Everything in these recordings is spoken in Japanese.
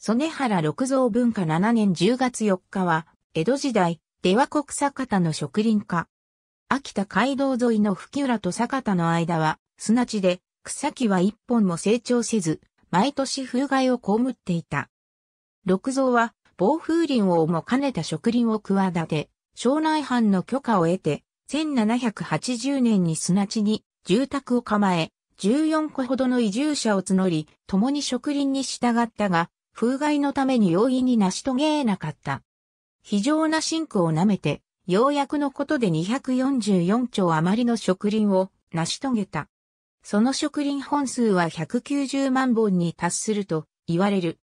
曽根原六蔵文化7年10月4日は、江戸時代、出羽国坂田の植林化。秋田街道沿いの吹浦と坂田の間は、砂地で、草木は一本も成長せず、毎年風害をこむっていた。六蔵は、暴風林をも兼ねた植林を企て、庄内藩の許可を得て、1780年に砂地に住宅を構え、14個ほどの移住者を募り、共に植林に従ったが、風害のために容易に成し遂げなかった。非常な深苦を舐めて、ようやくのことで244兆余りの植林を成し遂げた。その植林本数は190万本に達すると言われる。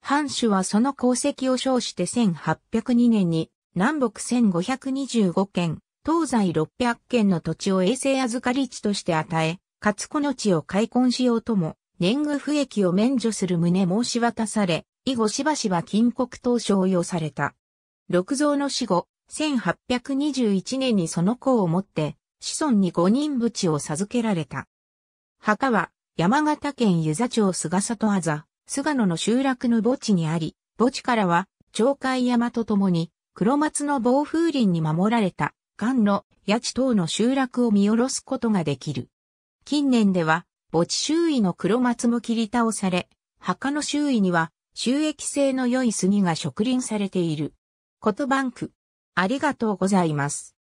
藩主はその功績を称して1802年に南北1525軒、東西600件の土地を衛生預かり地として与え、かつこの地を開墾しようとも年貢不役を免除する旨申し渡され、以後しばしば禁国等商用された。六蔵の死後、1821年にその子をもって、子孫に五人淵を授けられた。墓は、山形県湯座町菅里あざ、菅野の集落の墓地にあり、墓地からは、鳥海山と共に、黒松の暴風林に守られた、岩の、八地等の集落を見下ろすことができる。近年では、墓地周囲の黒松も切り倒され、墓の周囲には収益性の良い杉が植林されている。ことバンク。ありがとうございます。